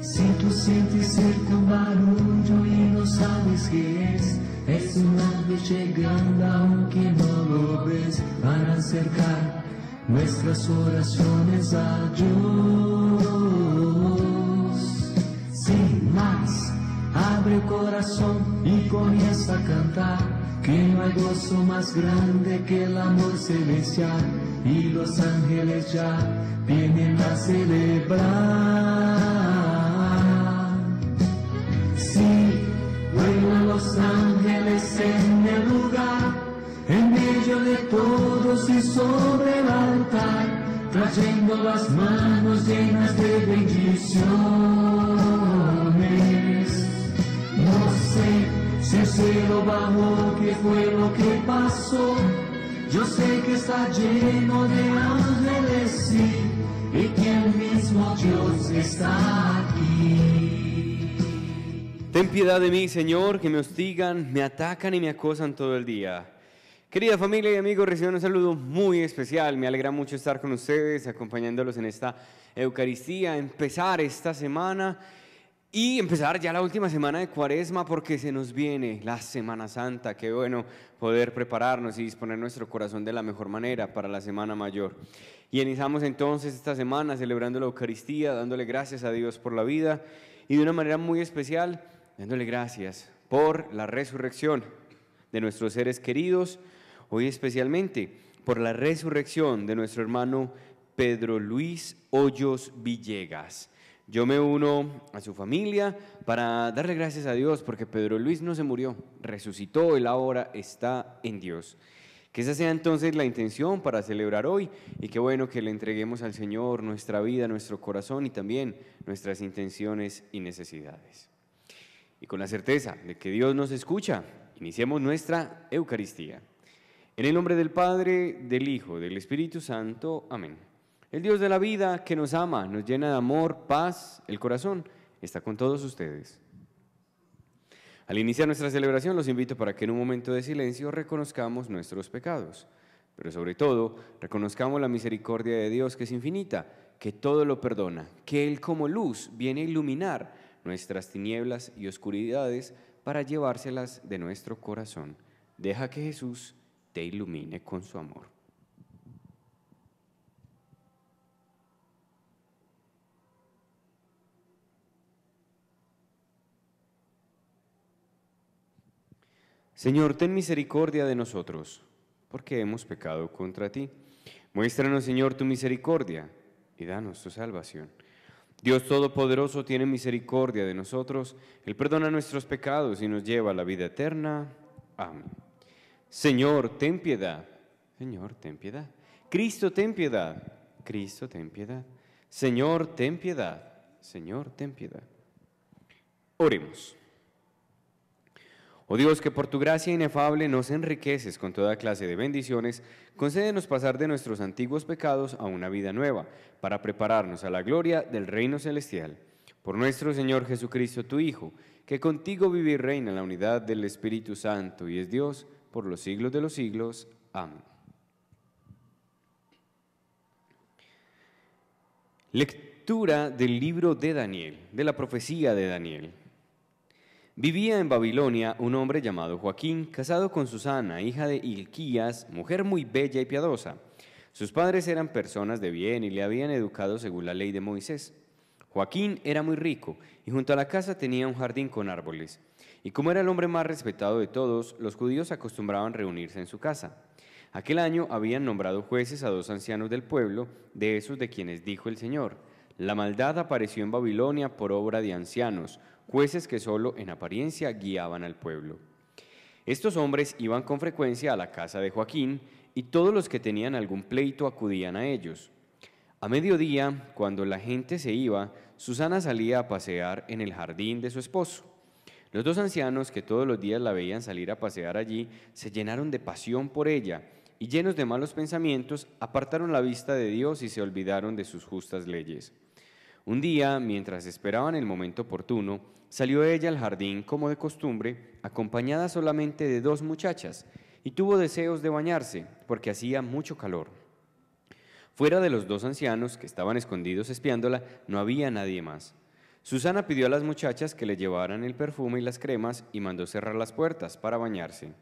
Si tú sientes cerca un barullo y no sabes qué es, es un ave llegando aunque no lo ves, para acercar nuestras oraciones a Dios. Sin más, abre el corazón y comienza a cantar, que no hay gozo más grande que el amor celestial, y los ángeles ya vienen a celebrar. los ángeles en el lugar, en medio de todos y sobre el altar, trayendo las manos llenas de bendiciones. No sé si el cielo bajó, qué fue lo que pasó. Yo sé que está lleno de ángeles, y que el mismo Dios está aquí. Ten piedad de mí, Señor, que me hostigan, me atacan y me acosan todo el día. Querida familia y amigos, reciban un saludo muy especial. Me alegra mucho estar con ustedes, acompañándolos en esta Eucaristía, empezar esta semana y empezar ya la última semana de Cuaresma porque se nos viene la Semana Santa. Qué bueno poder prepararnos y disponer nuestro corazón de la mejor manera para la Semana Mayor. Y iniciamos entonces esta semana celebrando la Eucaristía, dándole gracias a Dios por la vida y de una manera muy especial dándole gracias por la resurrección de nuestros seres queridos, hoy especialmente por la resurrección de nuestro hermano Pedro Luis Hoyos Villegas. Yo me uno a su familia para darle gracias a Dios porque Pedro Luis no se murió, resucitó, él ahora está en Dios. Que esa sea entonces la intención para celebrar hoy y qué bueno que le entreguemos al Señor nuestra vida, nuestro corazón y también nuestras intenciones y necesidades y con la certeza de que Dios nos escucha, iniciemos nuestra Eucaristía. En el nombre del Padre, del Hijo, del Espíritu Santo. Amén. El Dios de la vida que nos ama, nos llena de amor, paz, el corazón, está con todos ustedes. Al iniciar nuestra celebración los invito para que en un momento de silencio reconozcamos nuestros pecados, pero sobre todo reconozcamos la misericordia de Dios que es infinita, que todo lo perdona, que Él como luz viene a iluminar nuestras tinieblas y oscuridades para llevárselas de nuestro corazón. Deja que Jesús te ilumine con su amor. Señor, ten misericordia de nosotros, porque hemos pecado contra ti. Muéstranos, Señor, tu misericordia y danos tu salvación. Dios Todopoderoso tiene misericordia de nosotros, Él perdona nuestros pecados y nos lleva a la vida eterna. Amén. Señor, ten piedad. Señor, ten piedad. Cristo, ten piedad. Cristo, ten piedad. Señor, ten piedad. Señor, ten piedad. Oremos. Oh Dios, que por tu gracia inefable nos enriqueces con toda clase de bendiciones, concédenos pasar de nuestros antiguos pecados a una vida nueva, para prepararnos a la gloria del reino celestial. Por nuestro Señor Jesucristo, tu Hijo, que contigo vive y reina en la unidad del Espíritu Santo y es Dios por los siglos de los siglos. Amén. Lectura del libro de Daniel, de la profecía de Daniel. Vivía en Babilonia un hombre llamado Joaquín, casado con Susana, hija de Ilquías, mujer muy bella y piadosa. Sus padres eran personas de bien y le habían educado según la ley de Moisés. Joaquín era muy rico y junto a la casa tenía un jardín con árboles. Y como era el hombre más respetado de todos, los judíos acostumbraban reunirse en su casa. Aquel año habían nombrado jueces a dos ancianos del pueblo, de esos de quienes dijo el Señor. La maldad apareció en Babilonia por obra de ancianos jueces que solo en apariencia guiaban al pueblo. Estos hombres iban con frecuencia a la casa de Joaquín y todos los que tenían algún pleito acudían a ellos. A mediodía, cuando la gente se iba, Susana salía a pasear en el jardín de su esposo. Los dos ancianos que todos los días la veían salir a pasear allí se llenaron de pasión por ella y llenos de malos pensamientos apartaron la vista de Dios y se olvidaron de sus justas leyes. Un día, mientras esperaban el momento oportuno, Salió ella al jardín, como de costumbre, acompañada solamente de dos muchachas, y tuvo deseos de bañarse, porque hacía mucho calor. Fuera de los dos ancianos, que estaban escondidos espiándola, no había nadie más. Susana pidió a las muchachas que le llevaran el perfume y las cremas y mandó cerrar las puertas para bañarse.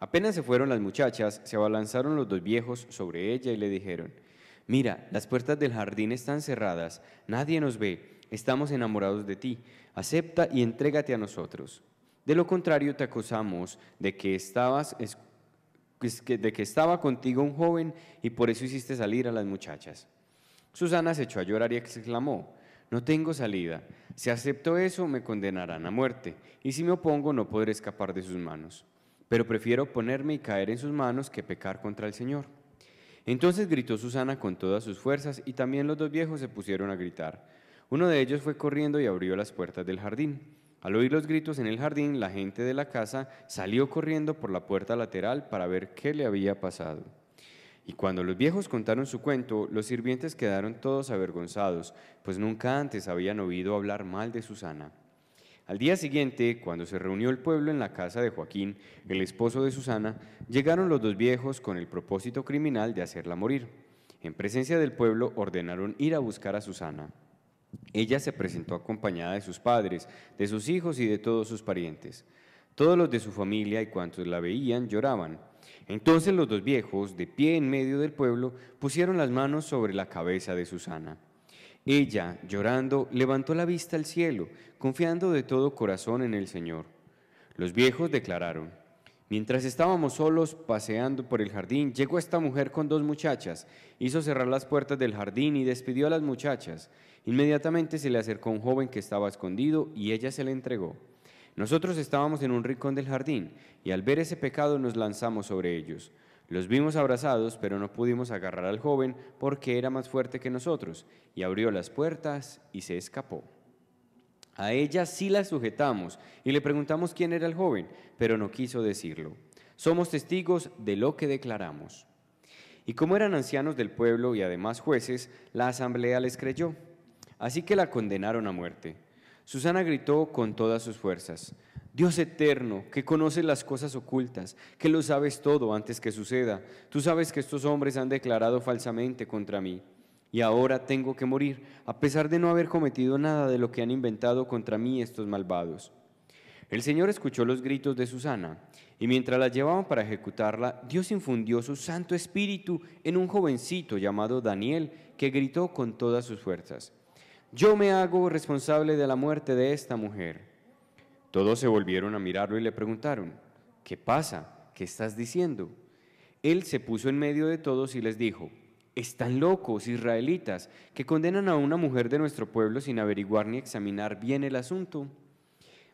Apenas se fueron las muchachas, se abalanzaron los dos viejos sobre ella y le dijeron, Mira, las puertas del jardín están cerradas, nadie nos ve, Estamos enamorados de ti. Acepta y entrégate a nosotros. De lo contrario, te acusamos de que estabas de que estaba contigo un joven y por eso hiciste salir a las muchachas. Susana se echó a llorar y exclamó, no tengo salida, si acepto eso me condenarán a muerte, y si me opongo no podré escapar de sus manos, pero prefiero ponerme y caer en sus manos que pecar contra el Señor. Entonces gritó Susana con todas sus fuerzas y también los dos viejos se pusieron a gritar. Uno de ellos fue corriendo y abrió las puertas del jardín. Al oír los gritos en el jardín, la gente de la casa salió corriendo por la puerta lateral para ver qué le había pasado. Y cuando los viejos contaron su cuento, los sirvientes quedaron todos avergonzados, pues nunca antes habían oído hablar mal de Susana. Al día siguiente, cuando se reunió el pueblo en la casa de Joaquín, el esposo de Susana, llegaron los dos viejos con el propósito criminal de hacerla morir. En presencia del pueblo ordenaron ir a buscar a Susana. Ella se presentó acompañada de sus padres, de sus hijos y de todos sus parientes. Todos los de su familia y cuantos la veían lloraban. Entonces los dos viejos, de pie en medio del pueblo, pusieron las manos sobre la cabeza de Susana. Ella, llorando, levantó la vista al cielo, confiando de todo corazón en el Señor. Los viejos declararon, Mientras estábamos solos paseando por el jardín, llegó esta mujer con dos muchachas, hizo cerrar las puertas del jardín y despidió a las muchachas. Inmediatamente se le acercó un joven que estaba escondido y ella se le entregó. Nosotros estábamos en un rincón del jardín y al ver ese pecado nos lanzamos sobre ellos. Los vimos abrazados, pero no pudimos agarrar al joven porque era más fuerte que nosotros, y abrió las puertas y se escapó. A ella sí la sujetamos y le preguntamos quién era el joven, pero no quiso decirlo. Somos testigos de lo que declaramos. Y como eran ancianos del pueblo y además jueces, la asamblea les creyó. Así que la condenaron a muerte. Susana gritó con todas sus fuerzas, Dios eterno, que conoces las cosas ocultas, que lo sabes todo antes que suceda, tú sabes que estos hombres han declarado falsamente contra mí y ahora tengo que morir, a pesar de no haber cometido nada de lo que han inventado contra mí estos malvados. El Señor escuchó los gritos de Susana, y mientras la llevaban para ejecutarla, Dios infundió su Santo Espíritu en un jovencito llamado Daniel, que gritó con todas sus fuerzas, Yo me hago responsable de la muerte de esta mujer. Todos se volvieron a mirarlo y le preguntaron, ¿qué pasa? ¿Qué estás diciendo? Él se puso en medio de todos y les dijo, están locos, israelitas, que condenan a una mujer de nuestro pueblo sin averiguar ni examinar bien el asunto.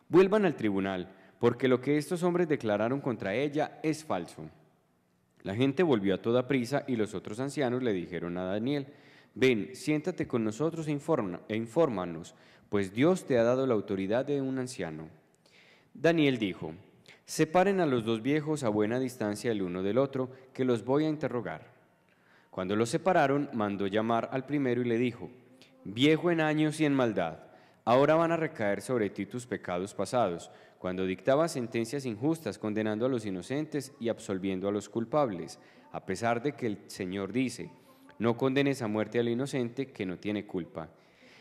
Vuelvan al tribunal, porque lo que estos hombres declararon contra ella es falso. La gente volvió a toda prisa y los otros ancianos le dijeron a Daniel, ven, siéntate con nosotros e, e infórmanos, pues Dios te ha dado la autoridad de un anciano. Daniel dijo, separen a los dos viejos a buena distancia el uno del otro, que los voy a interrogar. Cuando los separaron, mandó llamar al primero y le dijo, Viejo en años y en maldad, ahora van a recaer sobre ti tus pecados pasados, cuando dictaba sentencias injustas, condenando a los inocentes y absolviendo a los culpables, a pesar de que el Señor dice, no condenes a muerte al inocente que no tiene culpa.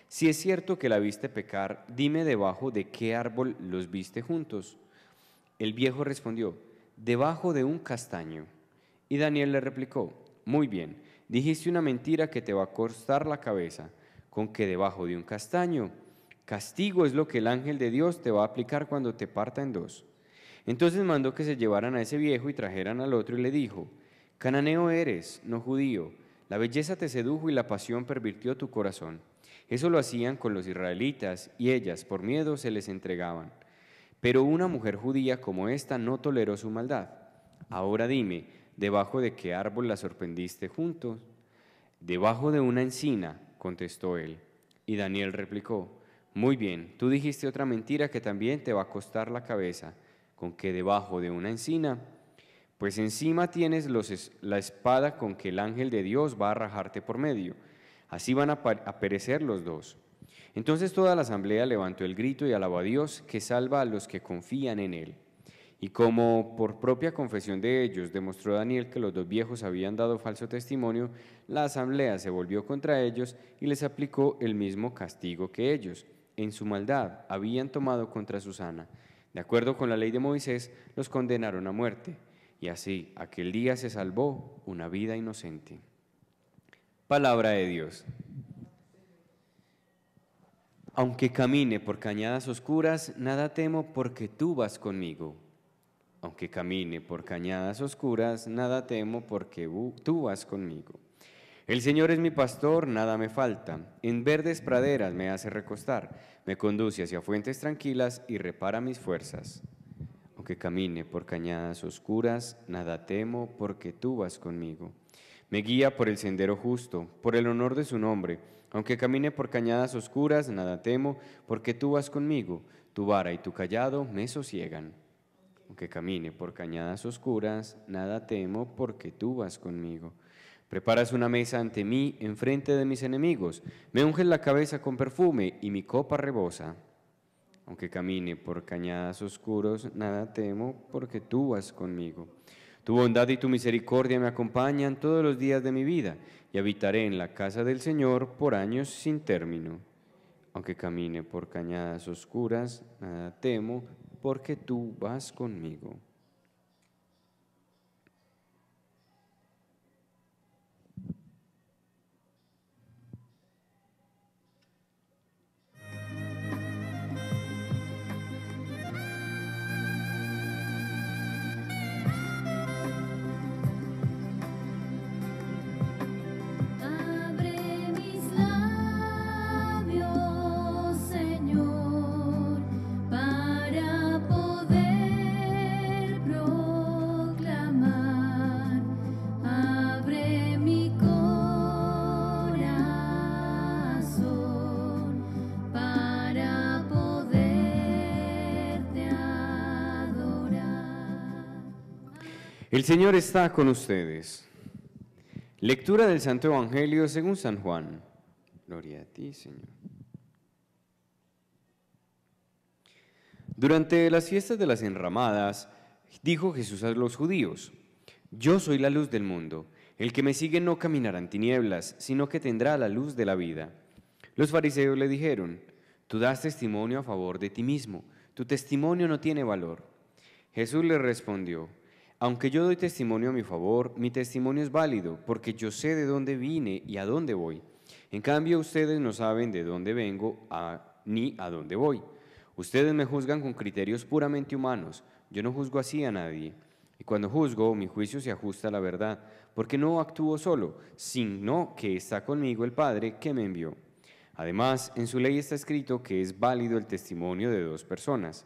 Si es cierto que la viste pecar, dime debajo de qué árbol los viste juntos. El viejo respondió, debajo de un castaño. Y Daniel le replicó, muy bien, dijiste una mentira que te va a costar la cabeza, con que debajo de un castaño. Castigo es lo que el ángel de Dios te va a aplicar cuando te parta en dos. Entonces mandó que se llevaran a ese viejo y trajeran al otro y le dijo, Cananeo eres, no judío, la belleza te sedujo y la pasión pervirtió tu corazón. Eso lo hacían con los israelitas y ellas por miedo se les entregaban. Pero una mujer judía como esta no toleró su maldad. Ahora dime, ¿Debajo de qué árbol la sorprendiste juntos? Debajo de una encina, contestó él. Y Daniel replicó, Muy bien, tú dijiste otra mentira que también te va a costar la cabeza, con que debajo de una encina, pues encima tienes la espada con que el ángel de Dios va a rajarte por medio. Así van a, a perecer los dos. Entonces toda la asamblea levantó el grito y alabó a Dios que salva a los que confían en él. Y como por propia confesión de ellos demostró Daniel que los dos viejos habían dado falso testimonio, la asamblea se volvió contra ellos y les aplicó el mismo castigo que ellos. En su maldad habían tomado contra Susana. De acuerdo con la ley de Moisés, los condenaron a muerte. Y así aquel día se salvó una vida inocente. Palabra de Dios. Aunque camine por cañadas oscuras, nada temo porque tú vas conmigo aunque camine por cañadas oscuras, nada temo porque tú vas conmigo. El Señor es mi pastor, nada me falta. En verdes praderas me hace recostar, me conduce hacia fuentes tranquilas y repara mis fuerzas. Aunque camine por cañadas oscuras, nada temo porque tú vas conmigo. Me guía por el sendero justo, por el honor de su nombre. Aunque camine por cañadas oscuras, nada temo, porque tú vas conmigo, tu vara y tu callado me sosiegan aunque camine por cañadas oscuras, nada temo porque tú vas conmigo. Preparas una mesa ante mí en frente de mis enemigos, me unges la cabeza con perfume y mi copa rebosa. Aunque camine por cañadas oscuras, nada temo porque tú vas conmigo. Tu bondad y tu misericordia me acompañan todos los días de mi vida y habitaré en la casa del Señor por años sin término. Aunque camine por cañadas oscuras, nada temo porque tú vas conmigo. El Señor está con ustedes. Lectura del Santo Evangelio según San Juan. Gloria a ti, Señor. Durante las fiestas de las enramadas, dijo Jesús a los judíos, Yo soy la luz del mundo. El que me sigue no caminará en tinieblas, sino que tendrá la luz de la vida. Los fariseos le dijeron, Tú das testimonio a favor de ti mismo, tu testimonio no tiene valor. Jesús les respondió, aunque yo doy testimonio a mi favor, mi testimonio es válido, porque yo sé de dónde vine y a dónde voy. En cambio, ustedes no saben de dónde vengo ni a dónde voy. Ustedes me juzgan con criterios puramente humanos. Yo no juzgo así a nadie. Y cuando juzgo, mi juicio se ajusta a la verdad, porque no actúo solo, sino que está conmigo el Padre que me envió. Además, en su ley está escrito que es válido el testimonio de dos personas.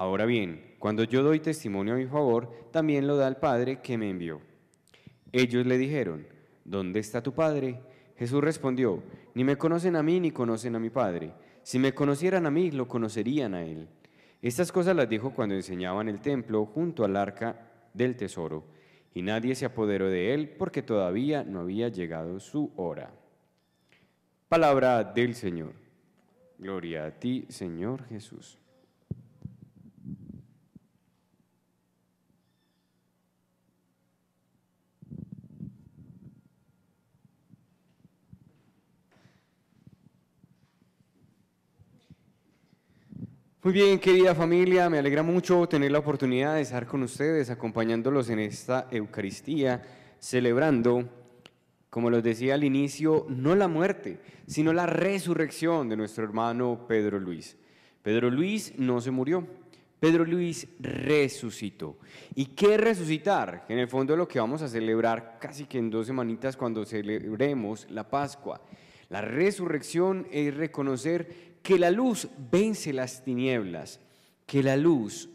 Ahora bien, cuando yo doy testimonio a mi favor, también lo da el Padre que me envió. Ellos le dijeron, ¿dónde está tu Padre? Jesús respondió, ni me conocen a mí ni conocen a mi Padre. Si me conocieran a mí, lo conocerían a él. Estas cosas las dijo cuando enseñaba en el templo junto al arca del tesoro, y nadie se apoderó de él porque todavía no había llegado su hora. Palabra del Señor. Gloria a ti, Señor Jesús. Muy bien, querida familia, me alegra mucho tener la oportunidad de estar con ustedes, acompañándolos en esta Eucaristía, celebrando, como los decía al inicio, no la muerte, sino la resurrección de nuestro hermano Pedro Luis. Pedro Luis no se murió, Pedro Luis resucitó. ¿Y qué resucitar? En el fondo lo que vamos a celebrar casi que en dos semanitas cuando celebremos la Pascua. La resurrección es reconocer que la luz vence las tinieblas, que la luz,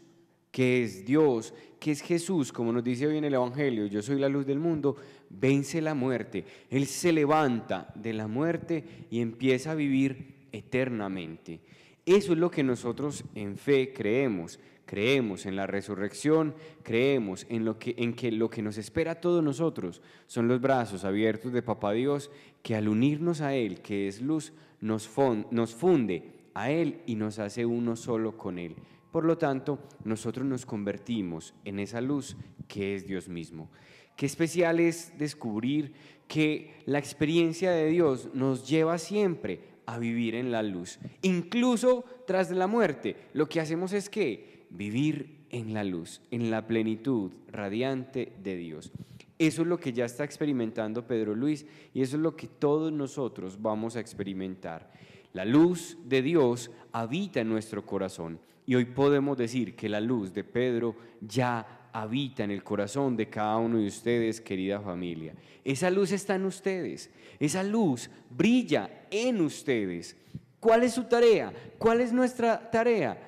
que es Dios, que es Jesús, como nos dice hoy en el Evangelio, yo soy la luz del mundo, vence la muerte. Él se levanta de la muerte y empieza a vivir eternamente. Eso es lo que nosotros en fe creemos creemos en la resurrección, creemos en, lo que, en que lo que nos espera a todos nosotros son los brazos abiertos de Papá Dios, que al unirnos a Él, que es luz, nos, nos funde a Él y nos hace uno solo con Él. Por lo tanto, nosotros nos convertimos en esa luz que es Dios mismo. Qué especial es descubrir que la experiencia de Dios nos lleva siempre a vivir en la luz. Incluso tras la muerte, lo que hacemos es que vivir en la luz, en la plenitud radiante de Dios. Eso es lo que ya está experimentando Pedro Luis y eso es lo que todos nosotros vamos a experimentar. La luz de Dios habita en nuestro corazón y hoy podemos decir que la luz de Pedro ya habita en el corazón de cada uno de ustedes, querida familia. Esa luz está en ustedes, esa luz brilla en ustedes. ¿Cuál es su tarea? ¿Cuál es nuestra tarea?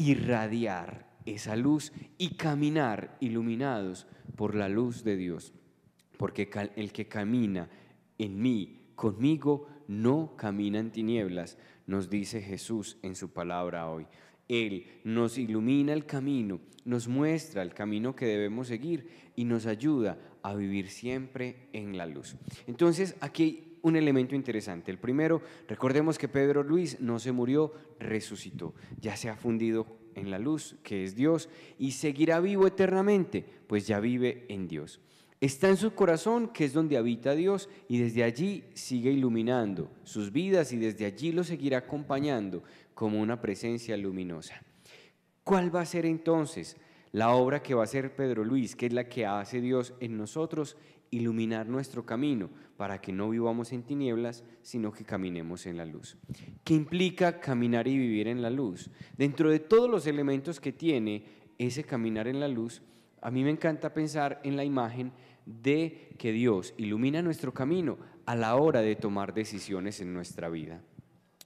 irradiar esa luz y caminar iluminados por la luz de Dios. Porque el que camina en mí, conmigo, no camina en tinieblas, nos dice Jesús en su palabra hoy. Él nos ilumina el camino, nos muestra el camino que debemos seguir y nos ayuda a vivir siempre en la luz. Entonces aquí un elemento interesante. El primero, recordemos que Pedro Luis no se murió, resucitó. Ya se ha fundido en la luz, que es Dios, y seguirá vivo eternamente, pues ya vive en Dios. Está en su corazón, que es donde habita Dios, y desde allí sigue iluminando sus vidas y desde allí lo seguirá acompañando como una presencia luminosa. ¿Cuál va a ser entonces la obra que va a hacer Pedro Luis, que es la que hace Dios en nosotros iluminar nuestro camino para que no vivamos en tinieblas, sino que caminemos en la luz. ¿Qué implica caminar y vivir en la luz? Dentro de todos los elementos que tiene ese caminar en la luz, a mí me encanta pensar en la imagen de que Dios ilumina nuestro camino a la hora de tomar decisiones en nuestra vida.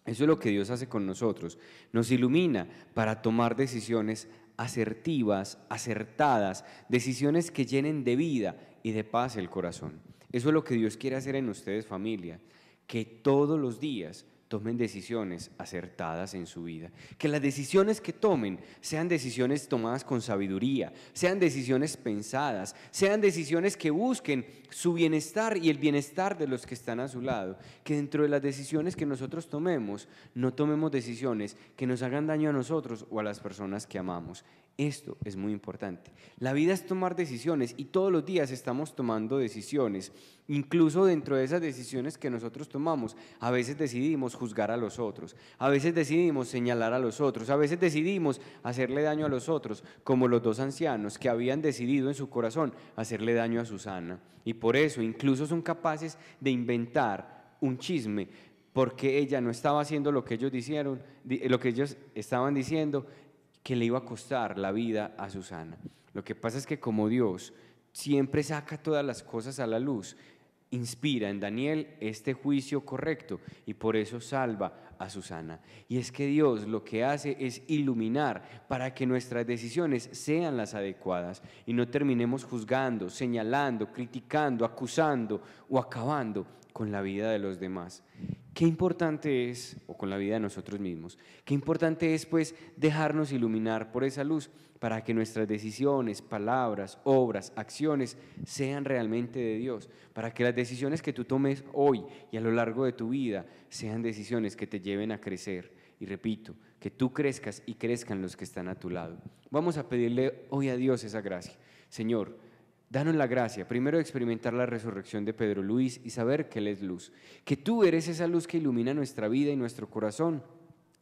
Eso es lo que Dios hace con nosotros. Nos ilumina para tomar decisiones asertivas, acertadas, decisiones que llenen de vida y de paz el corazón. Eso es lo que Dios quiere hacer en ustedes familia, que todos los días tomen decisiones acertadas en su vida. Que las decisiones que tomen sean decisiones tomadas con sabiduría, sean decisiones pensadas, sean decisiones que busquen su bienestar y el bienestar de los que están a su lado. Que dentro de las decisiones que nosotros tomemos, no tomemos decisiones que nos hagan daño a nosotros o a las personas que amamos. Esto es muy importante. La vida es tomar decisiones y todos los días estamos tomando decisiones. Incluso dentro de esas decisiones que nosotros tomamos, a veces decidimos juzgar a los otros, a veces decidimos señalar a los otros, a veces decidimos hacerle daño a los otros, como los dos ancianos que habían decidido en su corazón hacerle daño a Susana. Y por eso incluso son capaces de inventar un chisme porque ella no estaba haciendo lo que ellos dijeron, lo que ellos estaban diciendo que le iba a costar la vida a Susana. Lo que pasa es que como Dios siempre saca todas las cosas a la luz, inspira en Daniel este juicio correcto y por eso salva a Susana. Y es que Dios lo que hace es iluminar para que nuestras decisiones sean las adecuadas y no terminemos juzgando, señalando, criticando, acusando o acabando con la vida de los demás. Qué importante es, o con la vida de nosotros mismos, qué importante es pues dejarnos iluminar por esa luz para que nuestras decisiones, palabras, obras, acciones sean realmente de Dios, para que las decisiones que tú tomes hoy y a lo largo de tu vida sean decisiones que te lleven a crecer. Y repito, que tú crezcas y crezcan los que están a tu lado. Vamos a pedirle hoy a Dios esa gracia. Señor, Danos la gracia, primero, de experimentar la resurrección de Pedro Luis y saber que Él es luz, que tú eres esa luz que ilumina nuestra vida y nuestro corazón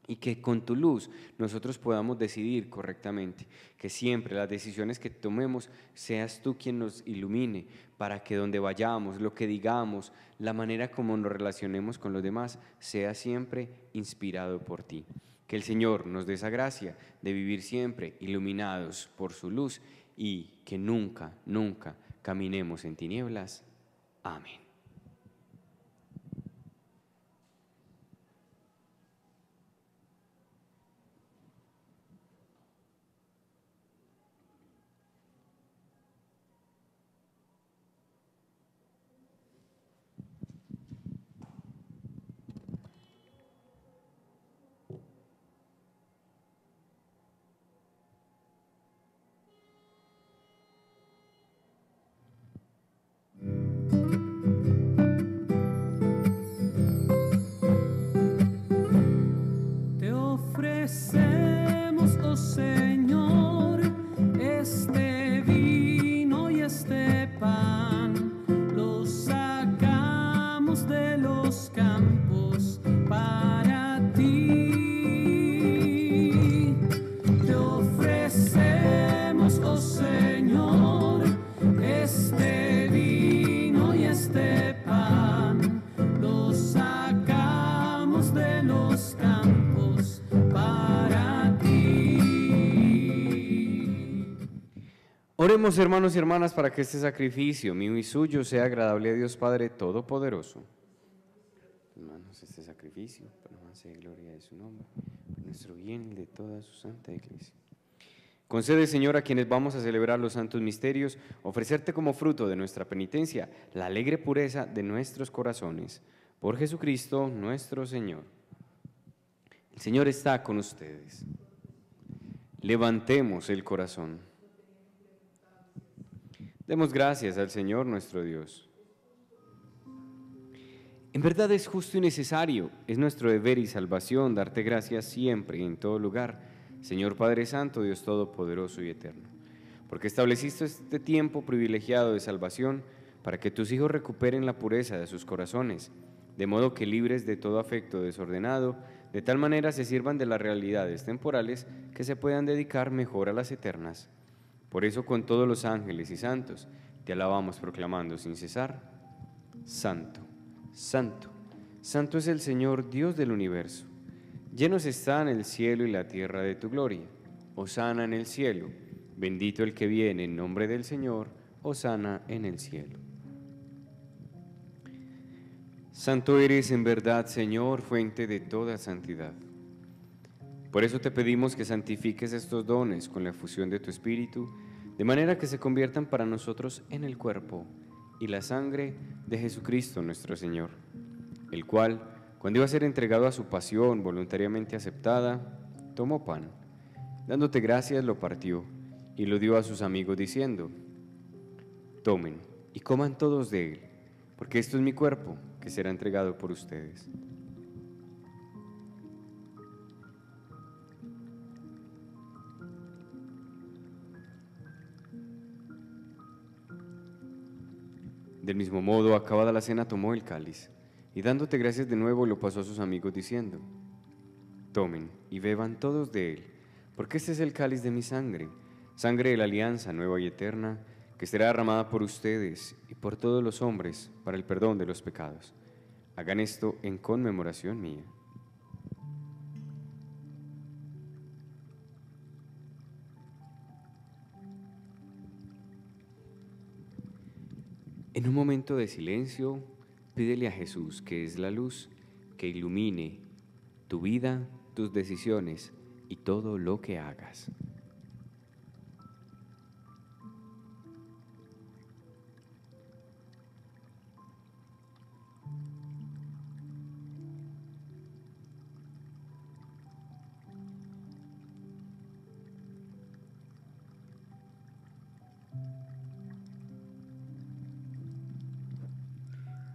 y que con tu luz nosotros podamos decidir correctamente, que siempre las decisiones que tomemos seas tú quien nos ilumine para que donde vayamos, lo que digamos, la manera como nos relacionemos con los demás sea siempre inspirado por ti. Que el Señor nos dé esa gracia de vivir siempre iluminados por su luz y que nunca, nunca caminemos en tinieblas. Amén. Oremos hermanos y hermanas para que este sacrificio mío y suyo sea agradable a Dios Padre Todopoderoso. Hermanos, este sacrificio, para más gloria de su nombre, nuestro bien y de toda su santa iglesia. Concede, Señor, a quienes vamos a celebrar los santos misterios, ofrecerte como fruto de nuestra penitencia la alegre pureza de nuestros corazones. Por Jesucristo nuestro Señor. El Señor está con ustedes. Levantemos el corazón. Demos gracias al Señor nuestro Dios. En verdad es justo y necesario, es nuestro deber y salvación darte gracias siempre y en todo lugar, Señor Padre Santo, Dios Todopoderoso y Eterno, porque estableciste este tiempo privilegiado de salvación para que tus hijos recuperen la pureza de sus corazones, de modo que libres de todo afecto desordenado, de tal manera se sirvan de las realidades temporales que se puedan dedicar mejor a las eternas. Por eso con todos los ángeles y santos te alabamos proclamando sin cesar, Santo, Santo, Santo es el Señor Dios del universo. Llenos están el cielo y la tierra de tu gloria. Osana en el cielo, bendito el que viene en nombre del Señor, Osana en el cielo. Santo eres en verdad, Señor, fuente de toda santidad. Por eso te pedimos que santifiques estos dones con la fusión de tu Espíritu, de manera que se conviertan para nosotros en el cuerpo y la sangre de Jesucristo nuestro Señor, el cual, cuando iba a ser entregado a su pasión voluntariamente aceptada, tomó pan. Dándote gracias lo partió y lo dio a sus amigos diciendo, tomen y coman todos de él, porque esto es mi cuerpo que será entregado por ustedes. Del mismo modo, acabada la cena, tomó el cáliz y dándote gracias de nuevo lo pasó a sus amigos diciendo, tomen y beban todos de él, porque este es el cáliz de mi sangre, sangre de la alianza nueva y eterna, que será derramada por ustedes y por todos los hombres para el perdón de los pecados. Hagan esto en conmemoración mía. En un momento de silencio, pídele a Jesús, que es la luz, que ilumine tu vida, tus decisiones y todo lo que hagas.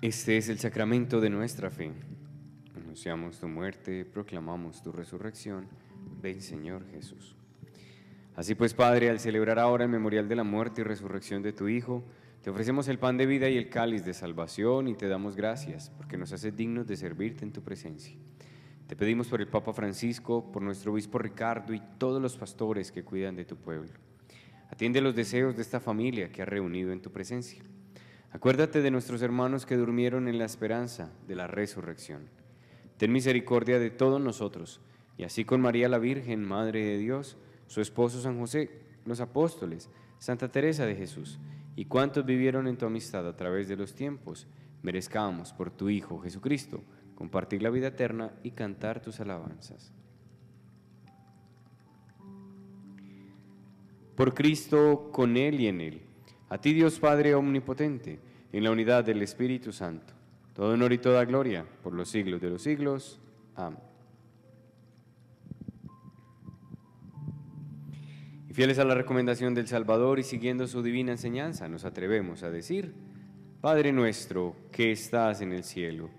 Este es el sacramento de nuestra fe. Anunciamos tu muerte, proclamamos tu resurrección. Ven Señor Jesús. Así pues, Padre, al celebrar ahora el memorial de la muerte y resurrección de tu Hijo, te ofrecemos el pan de vida y el cáliz de salvación y te damos gracias porque nos haces dignos de servirte en tu presencia. Te pedimos por el Papa Francisco, por nuestro obispo Ricardo y todos los pastores que cuidan de tu pueblo. Atiende los deseos de esta familia que ha reunido en tu presencia. Acuérdate de nuestros hermanos que durmieron en la esperanza de la resurrección. Ten misericordia de todos nosotros, y así con María la Virgen, Madre de Dios, su esposo San José, los apóstoles, Santa Teresa de Jesús, y cuantos vivieron en tu amistad a través de los tiempos, merezcamos por tu Hijo Jesucristo compartir la vida eterna y cantar tus alabanzas. Por Cristo, con Él y en Él a ti Dios Padre Omnipotente, en la unidad del Espíritu Santo, todo honor y toda gloria por los siglos de los siglos. Amén. Y fieles a la recomendación del Salvador y siguiendo su divina enseñanza, nos atrevemos a decir, Padre nuestro que estás en el cielo,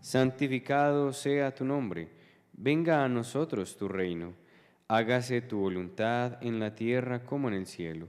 santificado sea tu nombre, venga a nosotros tu reino, hágase tu voluntad en la tierra como en el cielo.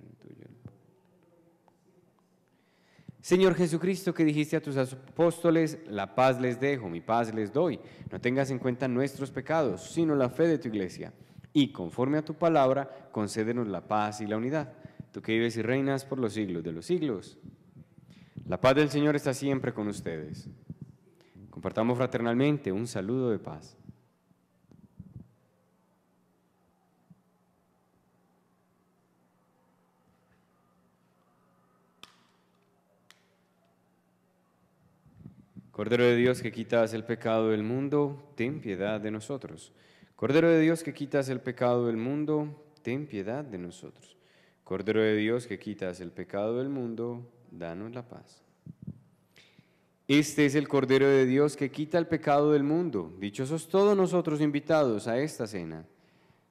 Señor Jesucristo, que dijiste a tus apóstoles, la paz les dejo, mi paz les doy. No tengas en cuenta nuestros pecados, sino la fe de tu iglesia. Y conforme a tu palabra, concédenos la paz y la unidad. Tú que vives y reinas por los siglos de los siglos. La paz del Señor está siempre con ustedes. Compartamos fraternalmente un saludo de paz. Cordero de Dios que quitas el pecado del mundo, ten piedad de nosotros. Cordero de Dios que quitas el pecado del mundo, ten piedad de nosotros. Cordero de Dios que quitas el pecado del mundo, danos la paz. Este es el Cordero de Dios que quita el pecado del mundo. Dichosos todos nosotros invitados a esta cena.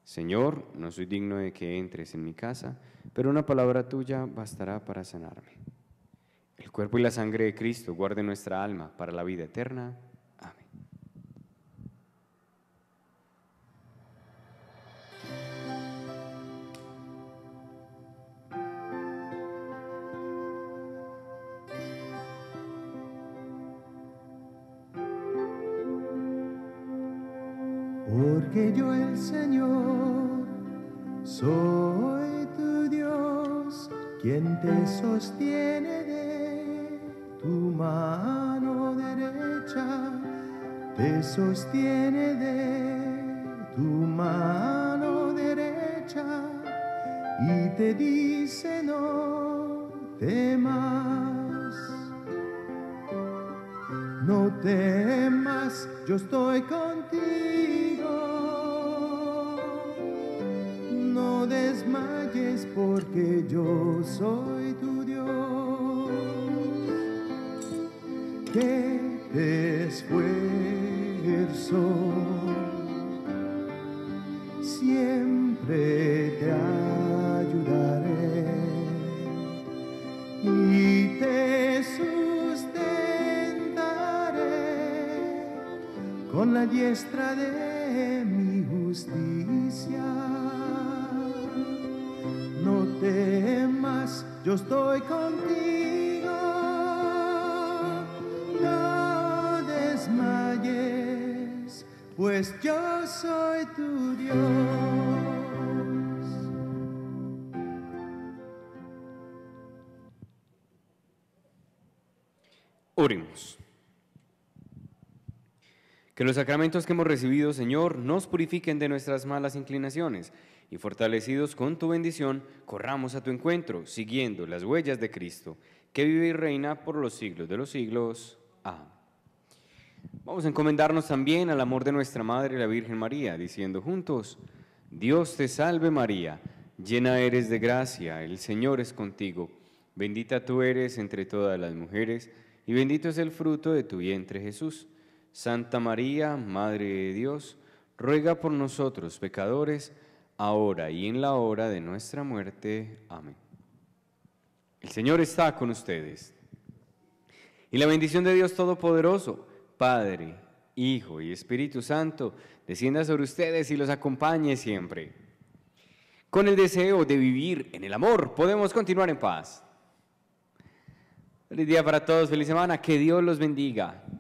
Señor, no soy digno de que entres en mi casa, pero una palabra tuya bastará para sanarme. El cuerpo y la sangre de Cristo guarde nuestra alma para la vida eterna. Amén. porque yo el Señor soy tu Dios, quien te sostiene tu mano derecha te sostiene de tu mano derecha y te dice no temas, no temas, yo estoy contigo, no desmayes porque yo soy mi justicia. No temas, yo estoy contigo. No desmayes, pues yo soy tu Dios. Oremos. Que los sacramentos que hemos recibido, Señor, nos purifiquen de nuestras malas inclinaciones y fortalecidos con tu bendición, corramos a tu encuentro, siguiendo las huellas de Cristo, que vive y reina por los siglos de los siglos. Vamos a encomendarnos también al amor de nuestra Madre, la Virgen María, diciendo juntos, Dios te salve María, llena eres de gracia, el Señor es contigo, bendita tú eres entre todas las mujeres, y bendito es el fruto de tu vientre Jesús. Santa María, Madre de Dios, ruega por nosotros pecadores, ahora y en la hora de nuestra muerte. Amén. El Señor está con ustedes. Y la bendición de Dios Todopoderoso, Padre, Hijo y Espíritu Santo, descienda sobre ustedes y los acompañe siempre. Con el deseo de vivir en el amor, podemos continuar en paz. Feliz día para todos, feliz semana, que Dios los bendiga.